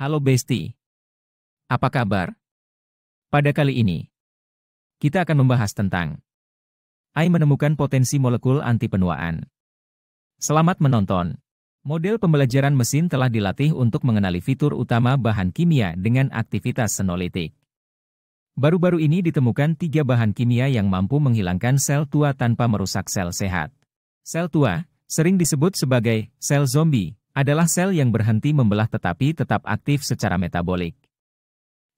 Halo Besti. Apa kabar? Pada kali ini, kita akan membahas tentang AI menemukan potensi molekul anti penuaan. Selamat menonton. Model pembelajaran mesin telah dilatih untuk mengenali fitur utama bahan kimia dengan aktivitas senolitik. Baru-baru ini ditemukan tiga bahan kimia yang mampu menghilangkan sel tua tanpa merusak sel sehat. Sel tua, sering disebut sebagai sel zombie, adalah sel yang berhenti membelah tetapi tetap aktif secara metabolik.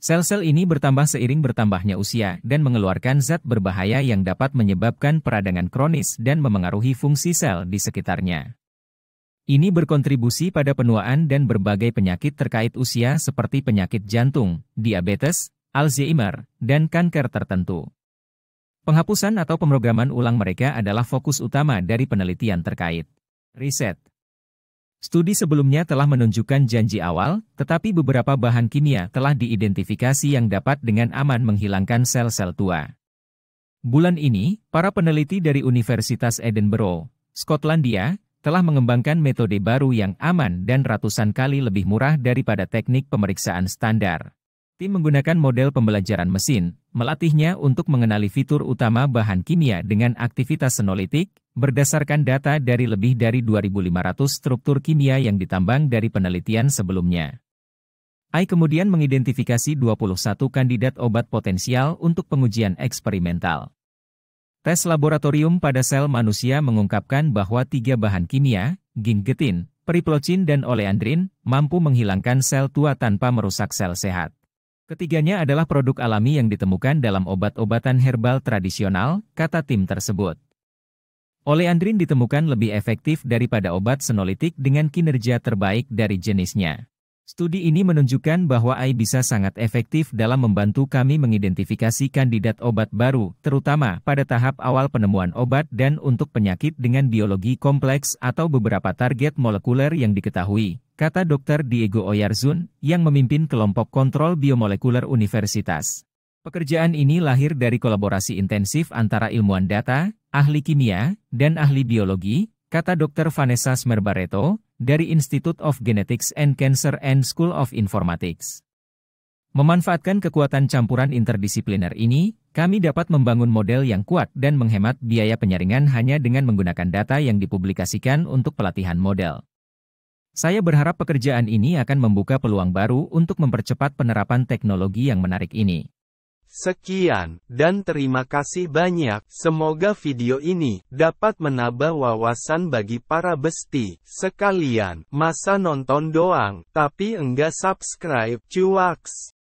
Sel-sel ini bertambah seiring bertambahnya usia dan mengeluarkan zat berbahaya yang dapat menyebabkan peradangan kronis dan memengaruhi fungsi sel di sekitarnya. Ini berkontribusi pada penuaan dan berbagai penyakit terkait usia seperti penyakit jantung, diabetes, Alzheimer, dan kanker tertentu. Penghapusan atau pemrograman ulang mereka adalah fokus utama dari penelitian terkait. Riset Studi sebelumnya telah menunjukkan janji awal, tetapi beberapa bahan kimia telah diidentifikasi yang dapat dengan aman menghilangkan sel-sel tua. Bulan ini, para peneliti dari Universitas Edinburgh, Skotlandia, telah mengembangkan metode baru yang aman dan ratusan kali lebih murah daripada teknik pemeriksaan standar. Tim menggunakan model pembelajaran mesin, melatihnya untuk mengenali fitur utama bahan kimia dengan aktivitas senolitik, Berdasarkan data dari lebih dari 2.500 struktur kimia yang ditambang dari penelitian sebelumnya. AI kemudian mengidentifikasi 21 kandidat obat potensial untuk pengujian eksperimental. Tes laboratorium pada sel manusia mengungkapkan bahwa tiga bahan kimia, ginggetin, periplocin dan oleandrin, mampu menghilangkan sel tua tanpa merusak sel sehat. Ketiganya adalah produk alami yang ditemukan dalam obat-obatan herbal tradisional, kata tim tersebut. Oleandrin ditemukan lebih efektif daripada obat senolitik dengan kinerja terbaik dari jenisnya. Studi ini menunjukkan bahwa AI bisa sangat efektif dalam membantu kami mengidentifikasi kandidat obat baru, terutama pada tahap awal penemuan obat dan untuk penyakit dengan biologi kompleks atau beberapa target molekuler yang diketahui, kata Dr. Diego Oyarzun, yang memimpin kelompok kontrol biomolekuler universitas. Pekerjaan ini lahir dari kolaborasi intensif antara ilmuwan data, ahli kimia, dan ahli biologi, kata Dr. Vanessa Smerbareto, dari Institute of Genetics and Cancer and School of Informatics. Memanfaatkan kekuatan campuran interdisipliner ini, kami dapat membangun model yang kuat dan menghemat biaya penyaringan hanya dengan menggunakan data yang dipublikasikan untuk pelatihan model. Saya berharap pekerjaan ini akan membuka peluang baru untuk mempercepat penerapan teknologi yang menarik ini. Sekian, dan terima kasih banyak. Semoga video ini dapat menambah wawasan bagi para besti sekalian. Masa nonton doang, tapi enggak subscribe, cuaks.